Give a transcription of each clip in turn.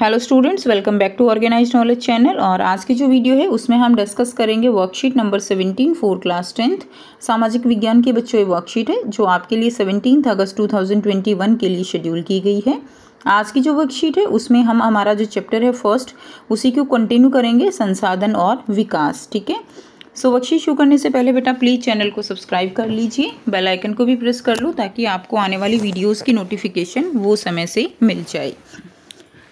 Hello students welcome back to organize knowledge channel और आज की जो वीडियो है उसमें हम डिस्कस करेंगे worksheet number seventeen four class tenth सामाजिक विज्ञान के बच्चों की वर्कशीट है जो आपके लिए सेवनटीन अगस्त टू थाउजेंड ट्वेंटी वन के लिए शेड्यूल की गई है आज की जो वर्कशीट है उसमें हम हमारा जो चैप्टर है फर्स्ट उसी को कंटिन्यू करेंगे संसाधन और विकास ठीक है सो वर्कशीट शुरू करने से पहले बेटा प्लीज़ चैनल को सब्सक्राइब कर लीजिए बेल आइकन को भी प्रेस कर लो ताकि आपको आने वाली वीडियोज़ की नोटिफिकेशन वो समय से मिल जाए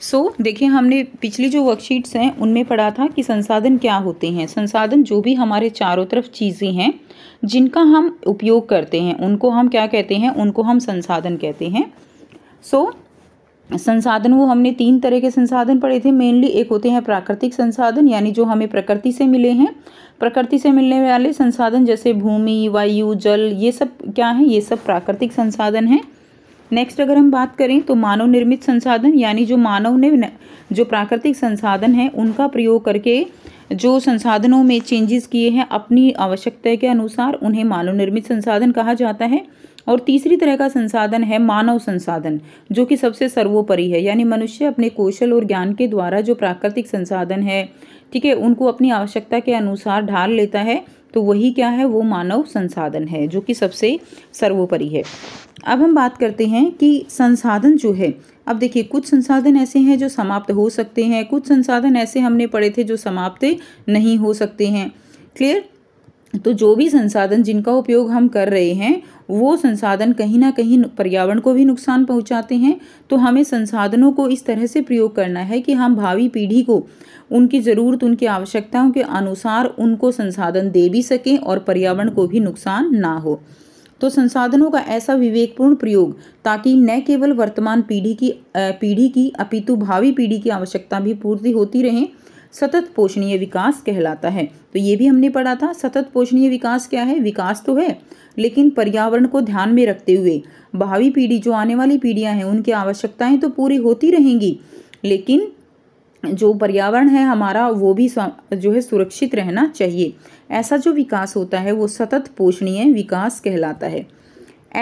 सो so, देखिए हमने पिछली जो वर्कशीट्स हैं उनमें पढ़ा था कि संसाधन क्या होते हैं संसाधन जो भी हमारे चारों तरफ चीज़ें हैं जिनका हम उपयोग करते हैं उनको हम क्या कहते हैं उनको हम संसाधन कहते हैं सो so, संसाधन वो हमने तीन तरह के संसाधन पढ़े थे मेनली एक होते हैं प्राकृतिक संसाधन यानी जो हमें प्रकृति से मिले हैं प्रकृति से मिलने वाले संसाधन जैसे भूमि वायु जल ये सब क्या है ये सब प्राकृतिक संसाधन हैं नेक्स्ट अगर हम बात करें तो मानव निर्मित संसाधन यानी जो मानव ने जो प्राकृतिक संसाधन है उनका प्रयोग करके जो संसाधनों में चेंजेस किए हैं अपनी आवश्यकता के अनुसार उन्हें मानव निर्मित संसाधन कहा जाता है और तीसरी तरह का संसाधन है मानव संसाधन जो कि सबसे सर्वोपरि है यानी मनुष्य अपने कौशल और ज्ञान के द्वारा जो प्राकृतिक संसाधन है ठीक है उनको अपनी आवश्यकता के अनुसार ढाल लेता है तो वही क्या है वो मानव संसाधन है जो कि सबसे सर्वोपरि है अब हम बात करते हैं कि संसाधन जो है अब देखिए कुछ संसाधन ऐसे हैं जो समाप्त हो सकते हैं कुछ संसाधन ऐसे हमने पढ़े थे जो समाप्त नहीं हो सकते हैं क्लियर तो जो भी संसाधन जिनका उपयोग हम कर रहे हैं वो संसाधन कहीं ना कहीं पर्यावरण को भी नुकसान पहुंचाते हैं तो हमें संसाधनों को इस तरह से प्रयोग करना है कि हम भावी पीढ़ी को उनकी ज़रूरत उनकी आवश्यकताओं के अनुसार उनको संसाधन दे भी सकें और पर्यावरण को भी नुकसान ना हो तो संसाधनों का ऐसा विवेकपूर्ण प्रयोग ताकि न केवल वर्तमान पीढ़ी की पीढ़ी की अपितु भावी पीढ़ी की आवश्यकता भी पूर्ति होती रहे सतत पोषणीय विकास कहलाता है तो ये भी हमने पढ़ा था सतत पोषणीय विकास क्या है विकास तो है लेकिन पर्यावरण को ध्यान में रखते हुए भावी पीढ़ी जो आने वाली पीढ़ियां हैं उनकी आवश्यकताएं तो पूरी होती रहेंगी लेकिन जो पर्यावरण है हमारा वो भी जो है सुरक्षित रहना चाहिए ऐसा जो विकास होता है वो सतत पोषणीय विकास कहलाता है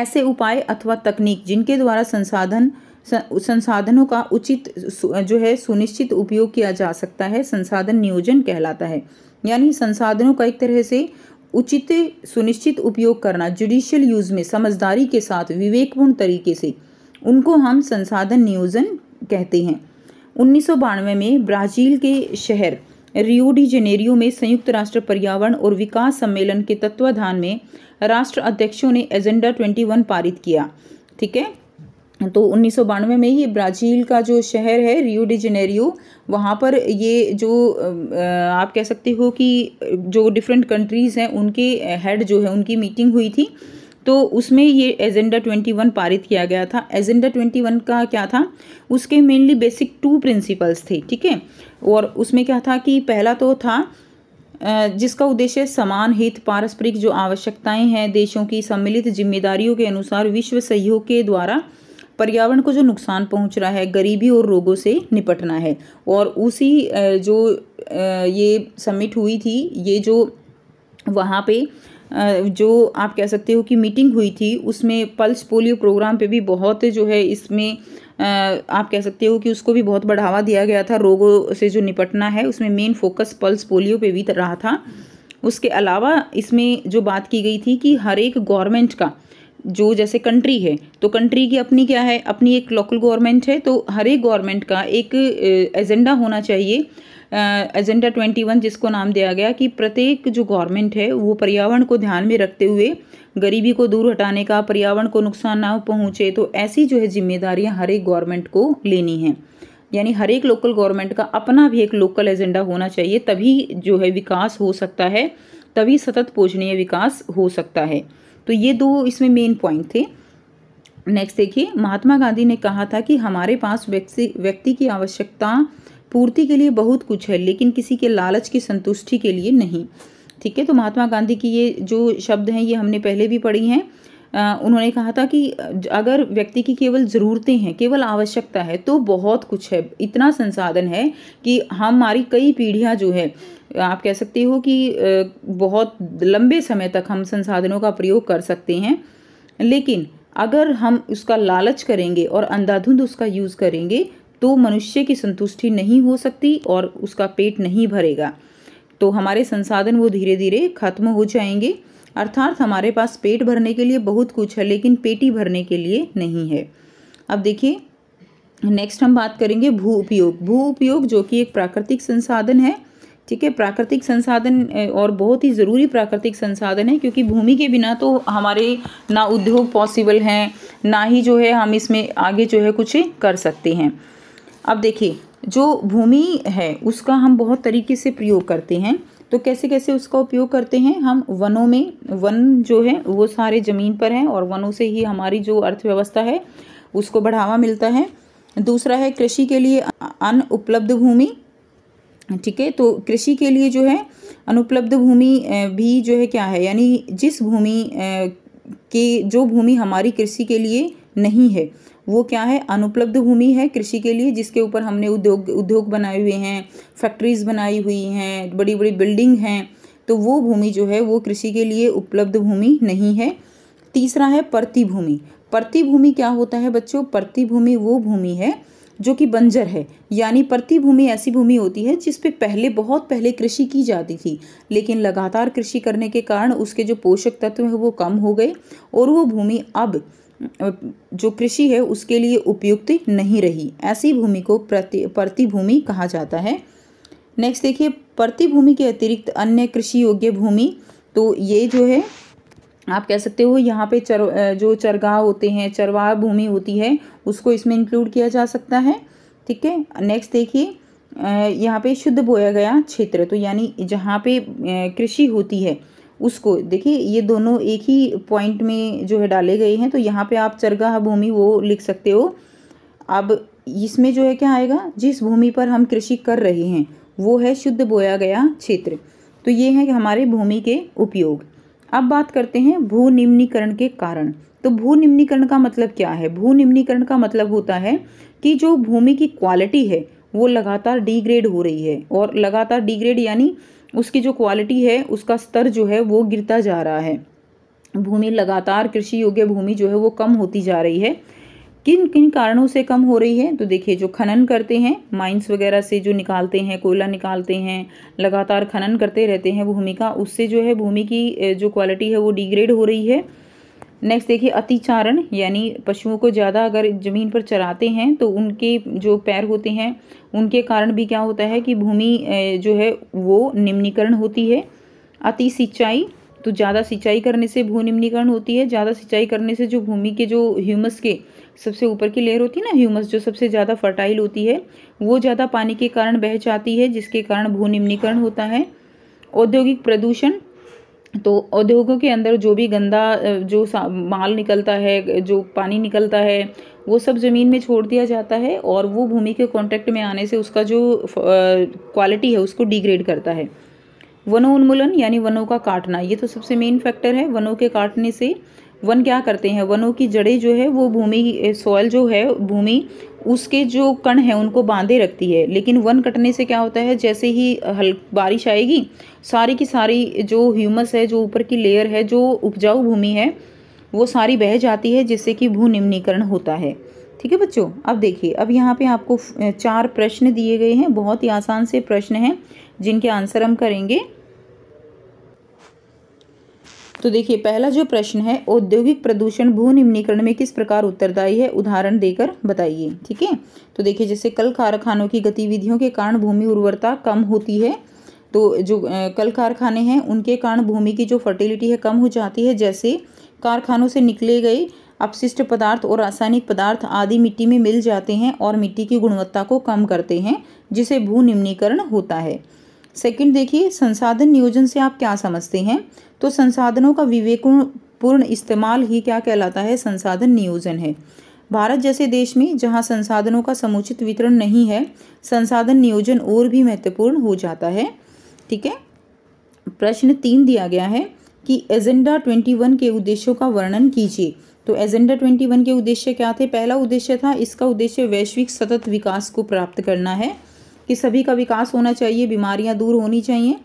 ऐसे उपाय अथवा तकनीक जिनके द्वारा संसाधन संसाधनों का उचित जो है सुनिश्चित उपयोग किया जा सकता है संसाधन नियोजन कहलाता है यानी संसाधनों का एक तरह से उचित सुनिश्चित उपयोग करना जुडिशियल यूज में समझदारी के साथ विवेकपूर्ण तरीके से उनको हम संसाधन नियोजन कहते हैं उन्नीस में ब्राज़ील के शहर रियो डी जेनेरियो में संयुक्त राष्ट्र पर्यावरण और विकास सम्मेलन के तत्वाधान में राष्ट्र अध्यक्षों ने एजेंडा 21 पारित किया ठीक है तो उन्नीस में ये ब्राज़ील का जो शहर है रियो डी जेनेरियो वहाँ पर ये जो आप कह सकते हो कि जो डिफरेंट कंट्रीज़ हैं उनके हेड जो है उनकी मीटिंग हुई थी तो उसमें ये एजेंडा 21 पारित किया गया था एजेंडा 21 का क्या था उसके मेनली बेसिक टू प्रिंसिपल्स थे ठीक है और उसमें क्या था कि पहला तो था जिसका उद्देश्य समान हित पारस्परिक जो आवश्यकताएं हैं देशों की सम्मिलित जिम्मेदारियों के अनुसार विश्व सहयोग के द्वारा पर्यावरण को जो नुकसान पहुंच रहा है गरीबी और रोगों से निपटना है और उसी जो ये समिट हुई थी ये जो वहाँ पे जो आप कह सकते हो कि मीटिंग हुई थी उसमें पल्स पोलियो प्रोग्राम पे भी बहुत जो है इसमें आप कह सकते हो कि उसको भी बहुत बढ़ावा दिया गया था रोगों से जो निपटना है उसमें मेन फोकस पल्स पोलियो पे भी रहा था उसके अलावा इसमें जो बात की गई थी कि हर एक गवर्नमेंट का जो जैसे कंट्री है तो कंट्री की अपनी क्या है अपनी एक लोकल गवर्नमेंट है तो हर एक गवर्नमेंट का एक एजेंडा होना चाहिए एजेंडा ट्वेंटी वन जिसको नाम दिया गया कि प्रत्येक जो गवर्नमेंट है वो पर्यावरण को ध्यान में रखते हुए गरीबी को दूर हटाने का पर्यावरण को नुकसान ना पहुँचे तो ऐसी जो है जिम्मेदारियाँ हर एक गवर्नमेंट को लेनी है यानी हर एक लोकल गवर्नमेंट का अपना भी एक लोकल एजेंडा होना चाहिए तभी जो है विकास हो सकता है तभी सतत पूजनीय विकास हो सकता है तो ये दो इसमें मेन पॉइंट थे नेक्स्ट देखिए महात्मा गांधी ने कहा था कि हमारे पास व्यक्ति व्यक्ति की आवश्यकता पूर्ति के लिए बहुत कुछ है लेकिन किसी के लालच की संतुष्टि के लिए नहीं ठीक है तो महात्मा गांधी की ये जो शब्द हैं ये हमने पहले भी पढ़ी हैं उन्होंने कहा था कि अगर व्यक्ति की केवल ज़रूरतें हैं केवल आवश्यकता है तो बहुत कुछ है इतना संसाधन है कि हमारी कई पीढ़ियाँ जो है आप कह सकते हो कि बहुत लंबे समय तक हम संसाधनों का प्रयोग कर सकते हैं लेकिन अगर हम उसका लालच करेंगे और अंधाधुंध उसका यूज़ करेंगे तो मनुष्य की संतुष्टि नहीं हो सकती और उसका पेट नहीं भरेगा तो हमारे संसाधन वो धीरे धीरे खत्म हो जाएंगे अर्थात हमारे पास पेट भरने के लिए बहुत कुछ है लेकिन पेटी भरने के लिए नहीं है अब देखिए नेक्स्ट हम बात करेंगे भू उपयोग भू उपयोग जो कि एक प्राकृतिक संसाधन है ठीक है प्राकृतिक संसाधन और बहुत ही ज़रूरी प्राकृतिक संसाधन है क्योंकि भूमि के बिना तो हमारे ना उद्योग पॉसिबल हैं ना ही जो है हम इसमें आगे जो है कुछ कर सकते हैं अब देखिए जो भूमि है उसका हम बहुत तरीके से प्रयोग करते हैं तो कैसे कैसे उसका उपयोग करते हैं हम वनों में वन जो है वो सारे ज़मीन पर हैं और वनों से ही हमारी जो अर्थव्यवस्था है उसको बढ़ावा मिलता है दूसरा है कृषि के लिए अन उपलब्ध भूमि ठीक है तो कृषि के लिए जो है अनुपलब्ध भूमि भी जो है क्या है यानी जिस भूमि के जो भूमि हमारी कृषि के लिए नहीं है वो क्या है अनुपलब्ध भूमि है कृषि के लिए जिसके ऊपर हमने उद्योग उद्योग बनाए हुए हैं फैक्ट्रीज़ बनाई हुई हैं बड़ी बड़ी बिल्डिंग हैं तो वो भूमि जो है वो कृषि के लिए उपलब्ध भूमि नहीं है तीसरा है प्रतिभूमि भूमि भूमि क्या होता है बच्चों प्रतिभूमि भूमि वो भूमि है जो कि बंजर है यानी प्रति भूमि ऐसी भूमि होती है जिसपे पहले बहुत पहले कृषि की जाती थी लेकिन लगातार कृषि करने के कारण उसके जो पोषक तत्व हैं वो कम हो गए और वो भूमि अब जो कृषि है उसके लिए उपयुक्त नहीं रही ऐसी भूमि को प्रति प्रतिभूमि कहा जाता है नेक्स्ट देखिए प्रतिभूमि के अतिरिक्त अन्य कृषि योग्य भूमि तो ये जो है आप कह सकते हो यहाँ पे चर जो चरगाह होते हैं चरवाह भूमि होती है उसको इसमें इंक्लूड किया जा सकता है ठीक है नेक्स्ट देखिए यहाँ पे शुद्ध बोया गया क्षेत्र तो यानी जहाँ पे कृषि होती है उसको देखिए ये दोनों एक ही पॉइंट में जो है डाले गए हैं तो यहाँ पे आप चरगाह भूमि वो लिख सकते हो अब इसमें जो है क्या आएगा जिस भूमि पर हम कृषि कर रहे हैं वो है शुद्ध बोया गया क्षेत्र तो ये है हमारे भूमि के उपयोग अब बात करते हैं भू निम्नीकरण के कारण तो भू निम्नीकरण का मतलब क्या है भू निम्नीकरण का मतलब होता है कि जो भूमि की क्वालिटी है वो लगातार डिग्रेड हो रही है और लगातार डिग्रेड यानी उसकी जो क्वालिटी है उसका स्तर जो है वो गिरता जा रहा है भूमि लगातार कृषि योग्य भूमि जो है वो कम होती जा रही है किन किन कारणों से कम हो रही है तो देखिए जो खनन करते हैं माइंस वगैरह से जो निकालते हैं कोयला निकालते हैं लगातार खनन करते रहते हैं भूमि का उससे जो है भूमि की जो क्वालिटी है वो डिग्रेड हो रही है नेक्स्ट देखिए अतिचारण यानी पशुओं को ज़्यादा अगर ज़मीन पर चराते हैं तो उनके जो पैर होते हैं उनके कारण भी क्या होता है कि भूमि जो है वो निम्नीकरण होती है अति सिंचाई तो ज़्यादा सिंचाई करने से भू निम्नीकरण होती है ज़्यादा सिंचाई करने से जो भूमि के जो ह्यूमस के सबसे ऊपर की लेयर होती है ना ह्यूमस जो सबसे ज़्यादा फर्टाइल होती है वो ज़्यादा पानी के कारण बह जाती है जिसके कारण भू निम्नीकरण होता है औद्योगिक प्रदूषण तो औद्योगों के अंदर जो भी गंदा जो माल निकलता है जो पानी निकलता है वो सब ज़मीन में छोड़ दिया जाता है और वो भूमि के कॉन्टेक्ट में आने से उसका जो क्वालिटी है उसको डिग्रेड करता है उन्मूलन यानी वनों का काटना ये तो सबसे मेन फैक्टर है वनों के काटने से वन क्या करते हैं वनों की जड़ें जो है वो भूमि सॉयल जो है भूमि उसके जो कण हैं उनको बांधे रखती है लेकिन वन कटने से क्या होता है जैसे ही हल बारिश आएगी सारी की सारी जो ह्यूमस है जो ऊपर की लेयर है जो उपजाऊ भूमि है वो सारी बह जाती है जिससे कि भू निम्नीकरण होता है ठीक है बच्चों अब देखिए अब यहाँ पे आपको चार प्रश्न दिए गए हैं बहुत ही आसान से प्रश्न हैं जिनके आंसर हम करेंगे तो देखिए पहला जो प्रश्न है औद्योगिक प्रदूषण भू निम्नीकरण में किस प्रकार उत्तरदायी है उदाहरण देकर बताइए ठीक है तो देखिए जैसे कल कारखानों की गतिविधियों के कारण भूमि उर्वरता कम होती है तो जो कल कारखाने हैं उनके कारण भूमि की जो फर्टिलिटी है कम हो जाती है जैसे कारखानों से निकले गए अपशिष्ट पदार्थ और रासायनिक पदार्थ आदि मिट्टी में मिल जाते हैं और मिट्टी की गुणवत्ता को कम करते हैं जिसे भू निम्नीकरण होता है सेकंड देखिए संसाधन नियोजन से आप क्या समझते हैं तो संसाधनों का विवेकपूर्ण इस्तेमाल ही क्या कहलाता है संसाधन नियोजन है भारत जैसे देश में जहाँ संसाधनों का समुचित वितरण नहीं है संसाधन नियोजन और भी महत्वपूर्ण हो जाता है ठीक है प्रश्न तीन दिया गया है कि एजेंडा ट्वेंटी वन के उद्देश्यों का वर्णन कीजिए तो एजेंडा 21 के उद्देश्य क्या थे पहला उद्देश्य था इसका उद्देश्य वैश्विक सतत विकास को प्राप्त करना है कि सभी का विकास होना चाहिए बीमारियां दूर होनी चाहिए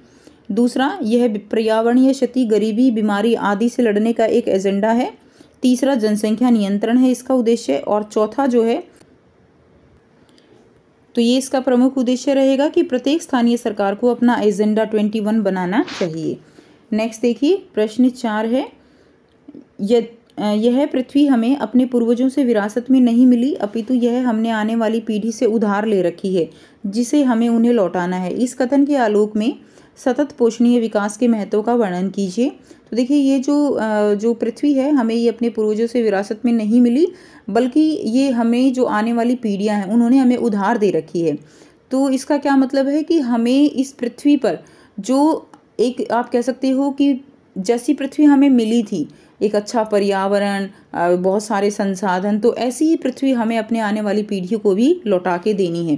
दूसरा यह पर्यावरणीय क्षति गरीबी बीमारी आदि से लड़ने का एक एजेंडा है तीसरा जनसंख्या नियंत्रण है इसका उद्देश्य और चौथा जो है तो ये इसका प्रमुख उद्देश्य रहेगा कि प्रत्येक स्थानीय सरकार को अपना एजेंडा ट्वेंटी वन बनाना चाहिए नेक्स्ट देखिए प्रश्न चार है यह पृथ्वी हमें अपने पूर्वजों से विरासत में नहीं मिली अपितु यह हमने आने वाली पीढ़ी से उधार ले रखी है जिसे हमें उन्हें लौटाना है इस कथन के आलोक में सतत पोषणीय विकास के महत्व का वर्णन कीजिए तो देखिए ये जो जो पृथ्वी है हमें ये अपने पूर्वजों से विरासत में नहीं मिली बल्कि ये हमें जो आने वाली पीढ़ियाँ हैं उन्होंने हमें उधार दे रखी है तो इसका क्या मतलब है कि हमें इस पृथ्वी पर जो एक आप कह सकते हो कि जैसी पृथ्वी हमें मिली थी एक अच्छा पर्यावरण बहुत सारे संसाधन तो ऐसी ही पृथ्वी हमें अपने आने वाली पीढ़ियों को भी लौटा के देनी है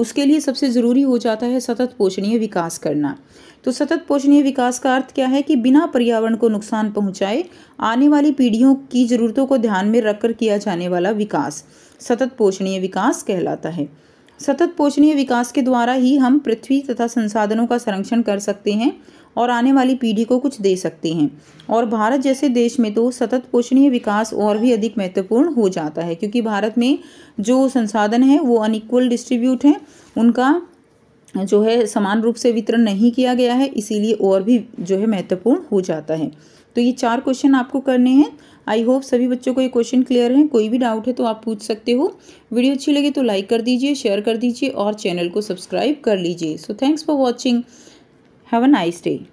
उसके लिए सबसे ज़रूरी हो जाता है सतत पोषणीय विकास करना तो सतत पोषणीय विकास का अर्थ क्या है कि बिना पर्यावरण को नुकसान पहुंचाए आने वाली पीढ़ियों की ज़रूरतों को ध्यान में रखकर किया जाने वाला विकास सतत पोषणीय विकास कहलाता है सतत पोषणीय विकास के द्वारा ही हम पृथ्वी तथा संसाधनों का संरक्षण कर सकते हैं और आने वाली पीढ़ी को कुछ दे सकते हैं और भारत जैसे देश में तो सतत पोषणीय विकास और भी अधिक महत्वपूर्ण हो जाता है क्योंकि भारत में जो संसाधन है वो अनइक्वल डिस्ट्रीब्यूट हैं उनका जो है समान रूप से वितरण नहीं किया गया है इसीलिए और भी जो है महत्वपूर्ण हो जाता है तो ये चार क्वेश्चन आपको करने हैं आई होप सभी बच्चों को ये क्वेश्चन क्लियर है कोई भी डाउट है तो आप पूछ सकते हो वीडियो अच्छी लगे तो लाइक कर दीजिए शेयर कर दीजिए और चैनल को सब्सक्राइब कर लीजिए so thanks for watching Have a nice day.